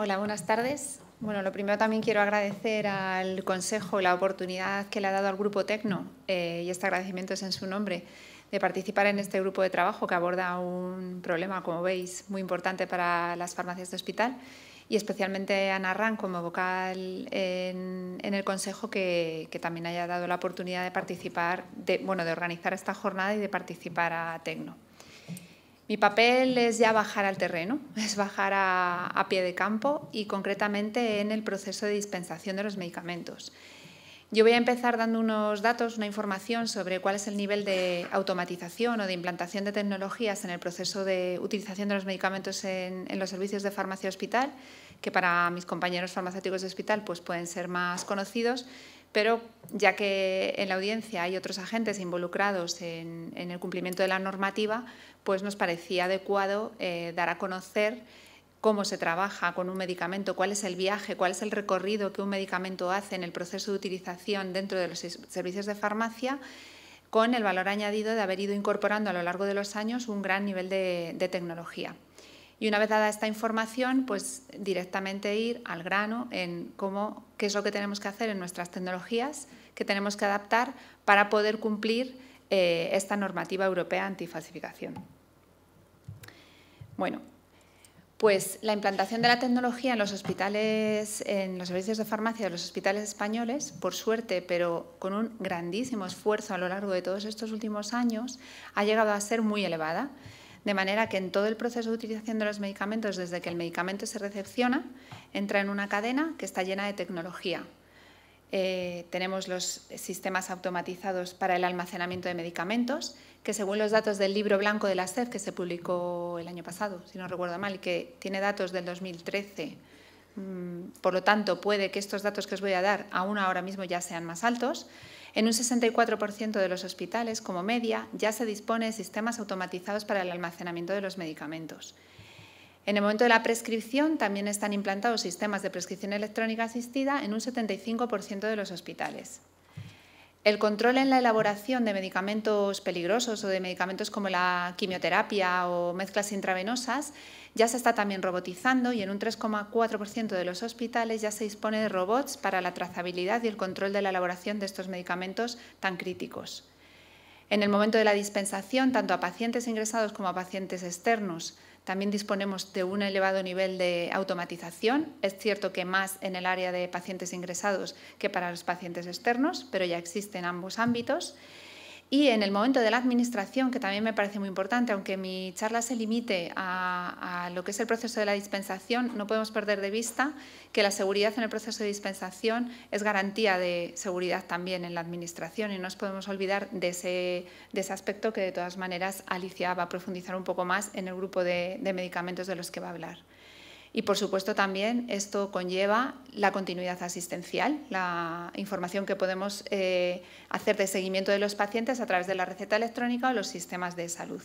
Hola, buenas tardes. Bueno, lo primero también quiero agradecer al Consejo la oportunidad que le ha dado al Grupo Tecno, eh, y este agradecimiento es en su nombre, de participar en este grupo de trabajo que aborda un problema, como veis, muy importante para las farmacias de hospital y especialmente a narran como vocal en, el Consejo que, también haya dado la oportunidad de participar, bueno, de organizar esta jornada y de participar a Tecno. Mi papel es ya bajar al terreno, es bajar a, pie de campo y concretamente en el proceso de dispensación de los medicamentos. Yo voy a empezar dando unos datos, una información sobre cuál es el nivel de automatización o de implantación de tecnologías en el proceso de utilización de los medicamentos en, los servicios de farmacia hospital, que para mis compañeros farmacéuticos de hospital pues pueden ser más conocidos, pero ya que en la audiencia hay otros agentes involucrados en, el cumplimiento de la normativa, pues nos parecía adecuado eh, dar a conocer cómo se trabaja con un medicamento, cuál es el viaje, cuál es el recorrido que un medicamento hace en el proceso de utilización dentro de los servicios de farmacia, con el valor añadido de haber ido incorporando a lo largo de los años un gran nivel de tecnología. Y una vez dada esta información, pues directamente ir al grano en cómo, qué es lo que tenemos que hacer en nuestras tecnologías, que tenemos que adaptar para poder cumplir eh, esta normativa europea antifalsificación. Bueno, pues la implantación de la tecnología en los hospitales, en los servicios de farmacia de los hospitales españoles, por suerte, pero con un grandísimo esfuerzo a lo largo de todos estos últimos años, ha llegado a ser muy elevada. De manera que en todo el proceso de utilización de los medicamentos, desde que el medicamento se recepciona, entra en una cadena que está llena de tecnología. Eh, tenemos los sistemas automatizados para el almacenamiento de medicamentos, que según los datos del libro blanco de la SED, que se publicó el año pasado, si no recuerdo mal, y que tiene datos del 2013, mm, por lo tanto, puede que estos datos que os voy a dar aún ahora mismo ya sean más altos, en un 64% de los hospitales, como media, ya se dispone de sistemas automatizados para el almacenamiento de los medicamentos. En el momento de la prescripción también están implantados sistemas de prescripción electrónica asistida en un 75% de los hospitales. El control en la elaboración de medicamentos peligrosos o de medicamentos como la quimioterapia o mezclas intravenosas ya se está también robotizando y en un 3,4% de los hospitales ya se dispone de robots para la trazabilidad y el control de la elaboración de estos medicamentos tan críticos. En el momento de la dispensación, tanto a pacientes ingresados como a pacientes externos también disponemos de un elevado nivel de automatización, es cierto que más en el área de pacientes ingresados que para los pacientes externos, pero ya existen ambos ámbitos. Y en el momento de la administración, que también me parece muy importante, aunque mi charla se limite a, lo que es el proceso de la dispensación, no podemos perder de vista que la seguridad en el proceso de dispensación es garantía de seguridad también en la administración y no nos podemos olvidar de ese, aspecto que de todas maneras Alicia va a profundizar un poco más en el grupo de medicamentos de los que va a hablar. Y, por supuesto, también esto conlleva la continuidad asistencial, la información que podemos eh, hacer de seguimiento de los pacientes a través de la receta electrónica o los sistemas de salud.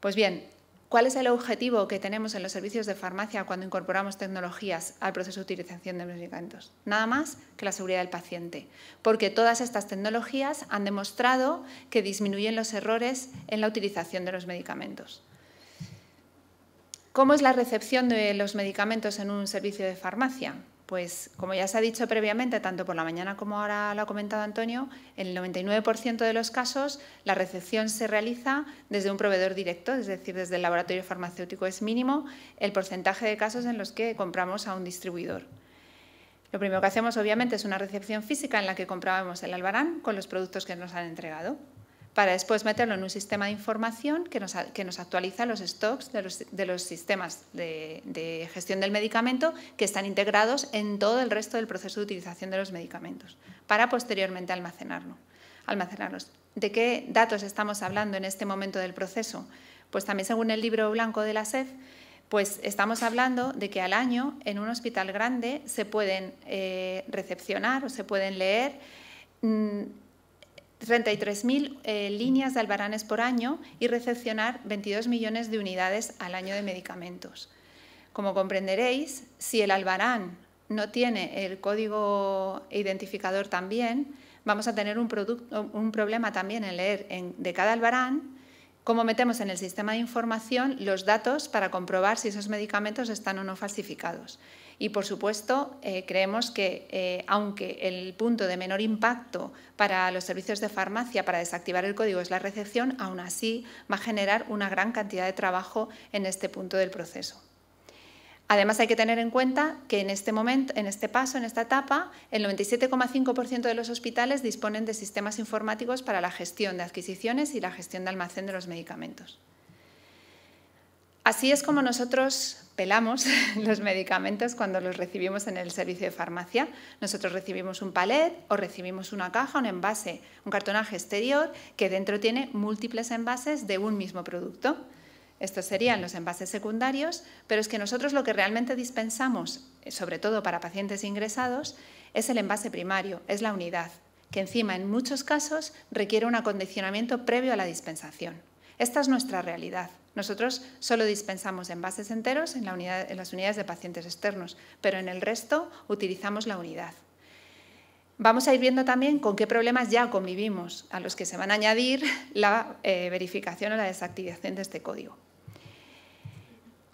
Pues bien, ¿cuál es el objetivo que tenemos en los servicios de farmacia cuando incorporamos tecnologías al proceso de utilización de medicamentos? Nada más que la seguridad del paciente, porque todas estas tecnologías han demostrado que disminuyen los errores en la utilización de los medicamentos. ¿Cómo es la recepción de los medicamentos en un servicio de farmacia? Pues como ya se ha dicho previamente, tanto por la mañana como ahora lo ha comentado Antonio, en el 99% de los casos la recepción se realiza desde un proveedor directo, es decir, desde el laboratorio farmacéutico es mínimo el porcentaje de casos en los que compramos a un distribuidor. Lo primero que hacemos obviamente es una recepción física en la que comprábamos el albarán con los productos que nos han entregado para después meterlo en un sistema de información que nos, que nos actualiza los stocks de los, sistemas de, gestión del medicamento que están integrados en todo el resto del proceso de utilización de los medicamentos, para posteriormente almacenarlo, almacenarlos. ¿De qué datos estamos hablando en este momento del proceso? Pues también según el libro blanco de la SEF, pues estamos hablando de que al año en un hospital grande se pueden eh, recepcionar o se pueden leer mm, 33.000 eh, líneas de albaranes por año y recepcionar 22 millones de unidades al año de medicamentos. Como comprenderéis, si el albarán no tiene el código identificador también, vamos a tener un, problema también en leer de cada albarán cómo metemos en el sistema de información los datos para comprobar si esos medicamentos están o no falsificados. Y, por supuesto, eh, creemos que, eh, aunque el punto de menor impacto para los servicios de farmacia para desactivar el código es la recepción, aún así va a generar una gran cantidad de trabajo en este punto del proceso. Además, hay que tener en cuenta que en este momento, en este paso, en esta etapa, el 97,5% de los hospitales disponen de sistemas informáticos para la gestión de adquisiciones y la gestión de almacén de los medicamentos. Así es como nosotros pelamos los medicamentos cuando los recibimos en el servicio de farmacia. Nosotros recibimos un palet o recibimos una caja, un envase, un cartonaje exterior que dentro tiene múltiples envases de un mismo producto. Estos serían los envases secundarios, pero es que nosotros lo que realmente dispensamos, sobre todo para pacientes ingresados, es el envase primario, es la unidad, que encima en muchos casos requiere un acondicionamiento previo a la dispensación. Esta es nuestra realidad. Nosotros solo dispensamos envases enteros en, en las unidades de pacientes externos, pero en el resto utilizamos la unidad. Vamos a ir viendo también con qué problemas ya convivimos, a los que se van a añadir la eh, verificación o la desactivación de este código.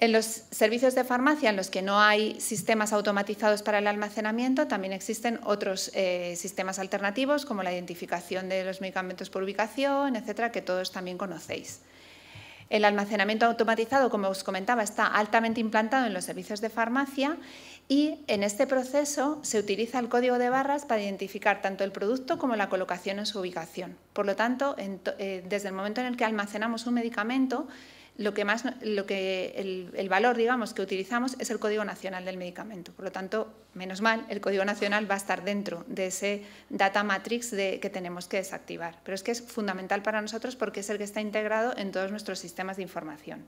En los servicios de farmacia en los que no hay sistemas automatizados para el almacenamiento, también existen otros eh, sistemas alternativos como la identificación de los medicamentos por ubicación, etcétera, que todos también conocéis. El almacenamiento automatizado, como os comentaba, está altamente implantado en los servicios de farmacia y en este proceso se utiliza el código de barras para identificar tanto el producto como la colocación en su ubicación. Por lo tanto, eh, desde el momento en el que almacenamos un medicamento, lo que más, lo que el, valor, digamos, que utilizamos es el Código Nacional del Medicamento. Por lo tanto, menos mal, el Código Nacional va a estar dentro de ese data matrix de, que tenemos que desactivar. Pero es que es fundamental para nosotros porque es el que está integrado en todos nuestros sistemas de información.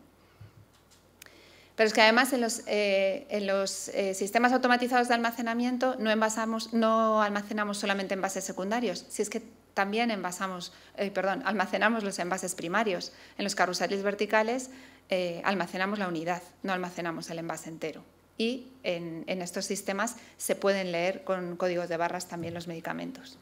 Pero es que además en los, eh, eh, sistemas automatizados de almacenamiento no, envasamos, no almacenamos solamente envases secundarios, si es que también eh, perdón, almacenamos los envases primarios. En los carruseles verticales eh, almacenamos la unidad, no almacenamos el envase entero. Y en, estos sistemas se pueden leer con códigos de barras también los medicamentos.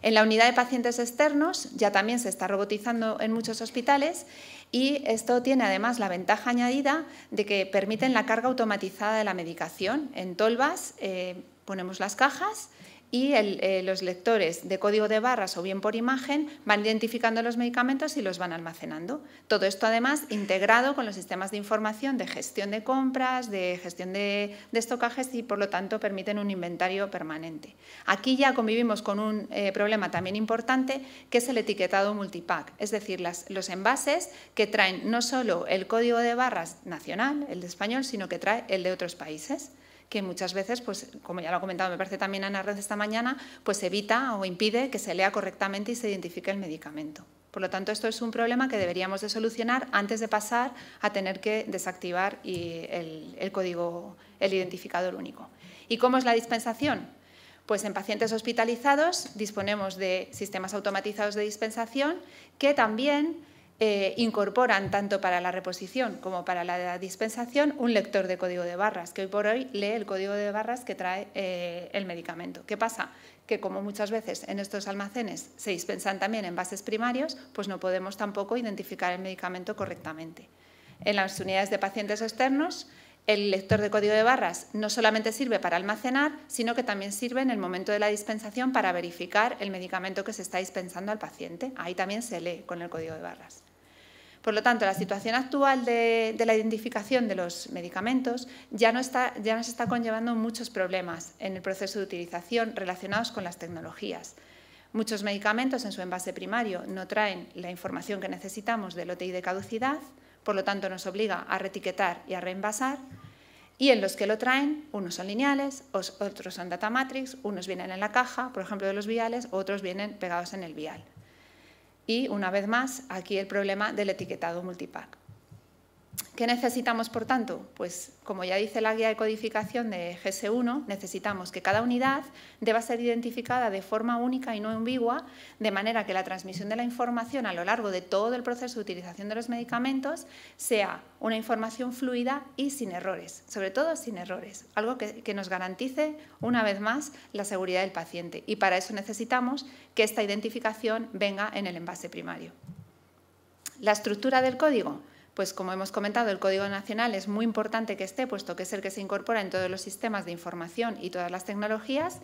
En la unidad de pacientes externos ya también se está robotizando en muchos hospitales y esto tiene además la ventaja añadida de que permiten la carga automatizada de la medicación. En Tolvas eh, ponemos las cajas y eh, los lectores de código de barras o bien por imagen van identificando los medicamentos y los van almacenando. Todo esto además integrado con los sistemas de información de gestión de compras, de gestión de, estocajes y por lo tanto permiten un inventario permanente. Aquí ya convivimos con un eh, problema también importante que es el etiquetado multipack, es decir, los envases que traen no solo el código de barras nacional, el de español, sino que trae el de otros países que muchas veces, pues, como ya lo ha comentado, me parece también Ana Red esta mañana, pues evita o impide que se lea correctamente y se identifique el medicamento. Por lo tanto, esto es un problema que deberíamos de solucionar antes de pasar a tener que desactivar el, el código, el identificador único. ¿Y cómo es la dispensación? Pues en pacientes hospitalizados disponemos de sistemas automatizados de dispensación que también eh, incorporan tanto para la reposición como para la dispensación un lector de código de barras, que hoy por hoy lee el código de barras que trae eh, el medicamento. ¿Qué pasa? Que como muchas veces en estos almacenes se dispensan también en envases primarios, pues no podemos tampoco identificar el medicamento correctamente. En las unidades de pacientes externos, el lector de código de barras no solamente sirve para almacenar, sino que también sirve en el momento de la dispensación para verificar el medicamento que se está dispensando al paciente. Ahí también se lee con el código de barras. Por lo tanto, la situación actual de, la identificación de los medicamentos ya, no nos está conllevando muchos problemas en el proceso de utilización relacionados con las tecnologías. Muchos medicamentos en su envase primario no traen la información que necesitamos del OTI de caducidad, por lo tanto nos obliga a retiquetar y a reenvasar, y en los que lo traen, unos son lineales, otros son data matrix, unos vienen en la caja, por ejemplo, de los viales, otros vienen pegados en el vial y, una vez más, aquí el problema del etiquetado multipack. ¿Qué necesitamos, por tanto? Pues, como ya dice la guía de codificación de GS1, necesitamos que cada unidad deba ser identificada de forma única y no ambigua, de manera que la transmisión de la información a lo largo de todo el proceso de utilización de los medicamentos sea una información fluida y sin errores, sobre todo sin errores, algo que, que nos garantice, una vez más, la seguridad del paciente. Y para eso necesitamos que esta identificación venga en el envase primario. La estructura del código pues como hemos comentado, el Código Nacional es muy importante que esté, puesto que es el que se incorpora en todos los sistemas de información y todas las tecnologías.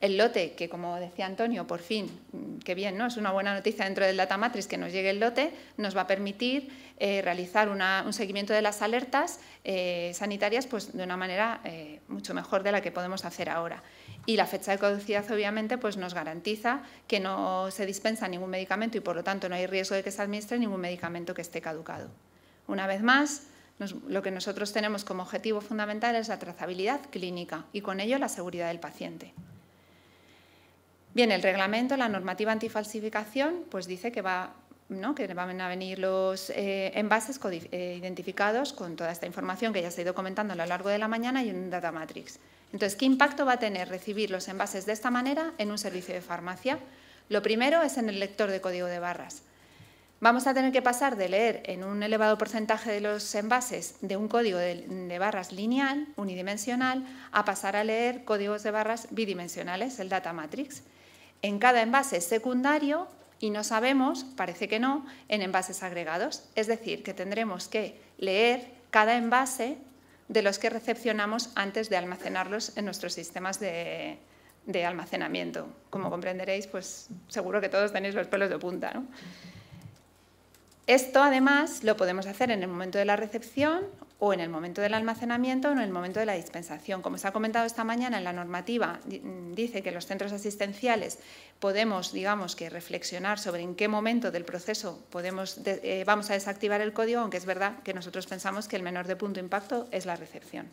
El lote, que como decía Antonio, por fin, mm, qué bien, ¿no? Es una buena noticia dentro del Data Matrix que nos llegue el lote, nos va a permitir eh, realizar un seguimiento de las alertas eh, sanitarias pues, de una manera eh, mucho mejor de la que podemos hacer ahora. Y la fecha de caducidad, obviamente, pues nos garantiza que no se dispensa ningún medicamento y, por lo tanto, no hay riesgo de que se administre ningún medicamento que esté caducado. Una vez más, lo que nosotros tenemos como objetivo fundamental es la trazabilidad clínica y con ello la seguridad del paciente. Bien, el reglamento, la normativa antifalsificación, pues dice que, van a venir los eh, envases eh, identificados con toda esta información que ya se ha ido comentando a lo largo de la mañana y un data matrix. Entonces, ¿qué impacto va a tener recibir los envases de esta manera en un servicio de farmacia? Lo primero es en el lector de código de barras. Vamos a tener que pasar de leer en un elevado porcentaje de los envases de un código de, barras lineal, unidimensional, a pasar a leer códigos de barras bidimensionales, el data matrix. En cada envase secundario, y no sabemos, parece que no, en envases agregados. Es decir, que tendremos que leer cada envase de los que recepcionamos antes de almacenarlos en nuestros sistemas de, de almacenamiento. Como comprenderéis, pues seguro que todos tenéis los pelos de punta. ¿no? Esto además lo podemos hacer en el momento de la recepción o en el momento del almacenamiento o en el momento de la dispensación. Como se ha comentado esta mañana en la normativa, dice que los centros asistenciales podemos, digamos, que reflexionar sobre en qué momento del proceso podemos, eh, vamos a desactivar el código, aunque es verdad que nosotros pensamos que el menor de punto impacto es la recepción.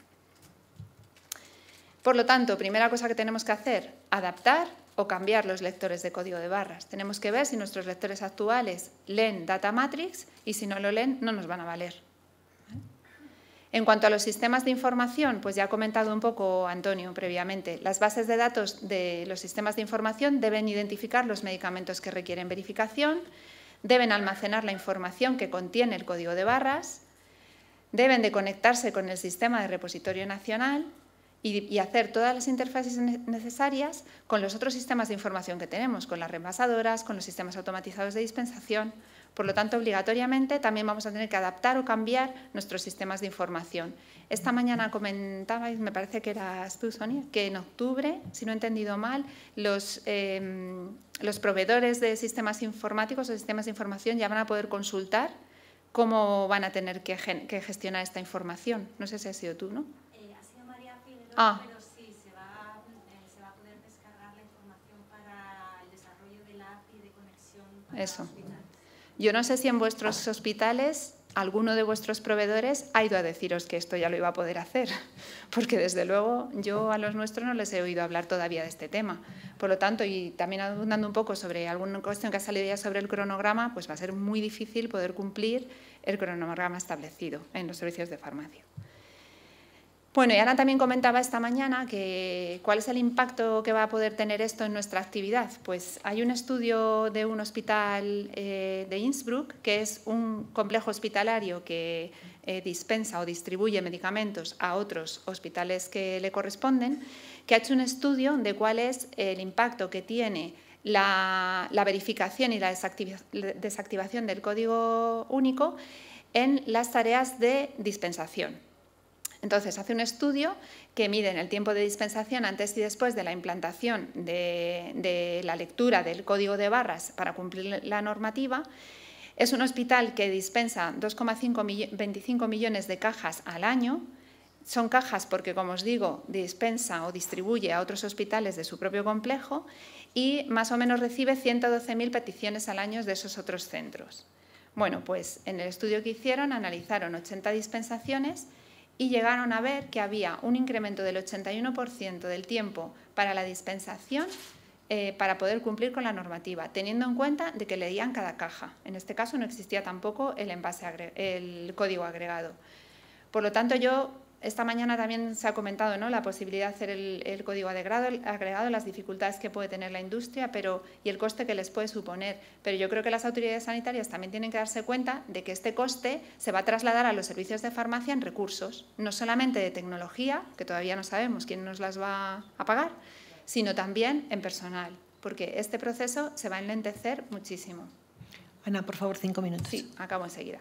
Por lo tanto, primera cosa que tenemos que hacer, adaptar o cambiar los lectores de código de barras. Tenemos que ver si nuestros lectores actuales leen Data Matrix y si no lo leen no nos van a valer. En cuanto a los sistemas de información, pues ya ha comentado un poco Antonio previamente, las bases de datos de los sistemas de información deben identificar los medicamentos que requieren verificación, deben almacenar la información que contiene el código de barras, deben de conectarse con el sistema de repositorio nacional y, hacer todas las interfaces necesarias con los otros sistemas de información que tenemos, con las reembasadoras, con los sistemas automatizados de dispensación. Por lo tanto, obligatoriamente también vamos a tener que adaptar o cambiar nuestros sistemas de información. Esta mañana comentabais, me parece que era tú, Sonia, que en octubre, si no he entendido mal, em, los, proveedores de sistemas informáticos o sistemas de información ya van a poder consultar cómo van a tener que, que gestionar esta información. No sé si ha sido tú, ¿no? Pero ah. sí, eh, se va, a poder descargar la información para el desarrollo del app de conexión para Eso. Yo no sé si en vuestros hospitales alguno de vuestros proveedores ha ido a deciros que esto ya lo iba a poder hacer, porque desde luego yo a los nuestros no les he oído hablar todavía de este tema. Por lo tanto, y también abundando un poco sobre alguna cuestión que ha salido ya sobre el cronograma, pues va a ser muy difícil poder cumplir el cronograma establecido en los servicios de farmacia. Bueno, y Ana también comentaba esta mañana que cuál es el impacto que va a poder tener esto en nuestra actividad. Pues hay un estudio de un hospital eh, de Innsbruck, que es un complejo hospitalario que eh, dispensa o distribuye medicamentos a otros hospitales que le corresponden, que ha hecho un estudio de cuál es el impacto que tiene la verificación y la desactivación del código único en las tareas de dispensación. Entonces, hace un estudio que mide el tiempo de dispensación antes y después de la implantación de, de la lectura del código de barras para cumplir la normativa. Es un hospital que dispensa 2,25 millones de cajas al año. Son cajas porque, como os digo, dispensa o distribuye a otros hospitales de su propio complejo y más o menos recibe 112.000 peticiones al año de esos otros centros. Bueno, pues en el estudio que hicieron analizaron 80 dispensaciones y llegaron a ver que había un incremento del 81% del tiempo para la dispensación eh, para poder cumplir con la normativa, teniendo en cuenta de que leían cada caja. En este caso no existía tampoco el, envase el código agregado. Por lo tanto, yo esta mañana también se ha comentado ¿no? la posibilidad de hacer el, código agregado, las dificultades que puede tener la industria pero, y el coste que les puede suponer. Pero yo creo que las autoridades sanitarias también tienen que darse cuenta de que este coste se va a trasladar a los servicios de farmacia en recursos, no solamente de tecnología, que todavía no sabemos quién nos las va a pagar, sino también en personal, porque este proceso se va a enlentecer muchísimo. Ana, por favor, cinco minutos. Sí, acabo enseguida.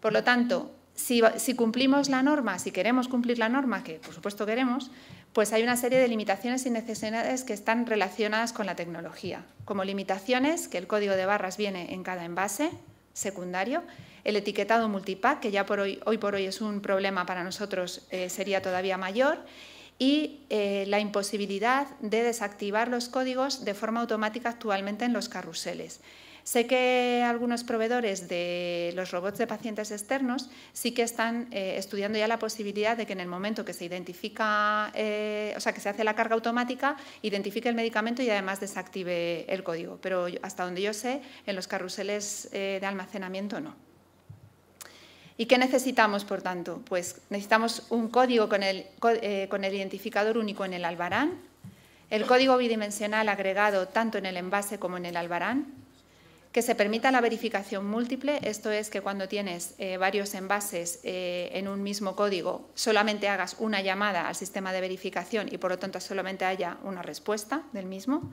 Por lo tanto, si, cumplimos la norma, si queremos cumplir la norma, que por supuesto queremos, pues hay una serie de limitaciones y necesidades que están relacionadas con la tecnología, como limitaciones que el código de barras viene en cada envase secundario, el etiquetado multipack, que ya por hoy, por hoy es un problema para nosotros, eh, sería todavía mayor, y eh, la imposibilidad de desactivar los códigos de forma automática actualmente en los carruseles. Sé que algunos proveedores de los robots de pacientes externos sí que están eh, estudiando ya la posibilidad de que en el momento que se identifica, eh, o sea, que se hace la carga automática, identifique el medicamento y además desactive el código. Pero hasta donde yo sé, en los carruseles eh, de almacenamiento no. ¿Y qué necesitamos, por tanto? Pues necesitamos un código con el identificador único en el albarán, el código bidimensional agregado tanto en el envase como en el albarán, que se permita la verificación múltiple, esto es que cuando tienes eh, varios envases eh, en un mismo código, solamente hagas una llamada al sistema de verificación y por lo tanto solamente haya una respuesta del mismo.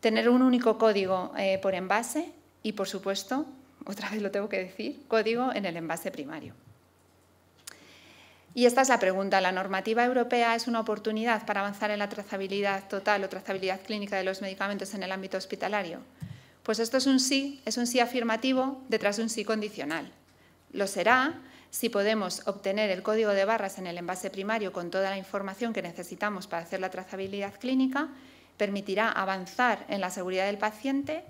Tener un único código eh, por envase y, por supuesto, otra vez lo tengo que decir, código en el envase primario. Y esta es la pregunta. ¿La normativa europea es una oportunidad para avanzar en la trazabilidad total o trazabilidad clínica de los medicamentos en el ámbito hospitalario? Pues esto es un sí, es un sí afirmativo detrás de un sí condicional. Lo será si podemos obtener el código de barras en el envase primario con toda la información que necesitamos para hacer la trazabilidad clínica, permitirá avanzar en la seguridad del paciente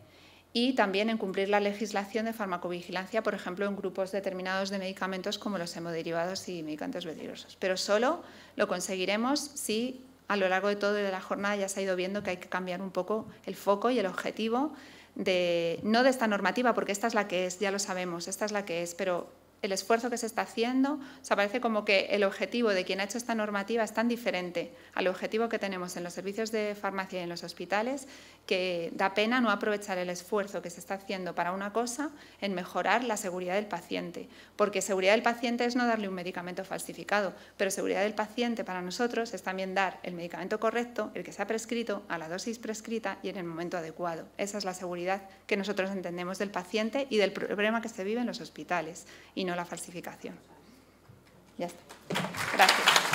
y también en cumplir la legislación de farmacovigilancia, por ejemplo, en grupos determinados de medicamentos como los hemoderivados y medicamentos peligrosos. Pero solo lo conseguiremos si a lo largo de toda la jornada ya se ha ido viendo que hay que cambiar un poco el foco y el objetivo de, no de esta normativa, porque esta es la que es, ya lo sabemos, esta es la que es, pero el esfuerzo que se está haciendo. O sea, parece como que el objetivo de quien ha hecho esta normativa es tan diferente al objetivo que tenemos en los servicios de farmacia y en los hospitales que da pena no aprovechar el esfuerzo que se está haciendo para una cosa en mejorar la seguridad del paciente. Porque seguridad del paciente es no darle un medicamento falsificado, pero seguridad del paciente para nosotros es también dar el medicamento correcto, el que se ha prescrito, a la dosis prescrita y en el momento adecuado. Esa es la seguridad que nosotros entendemos del paciente y del problema que se vive en los hospitales la falsificación. Ya está. Gracias.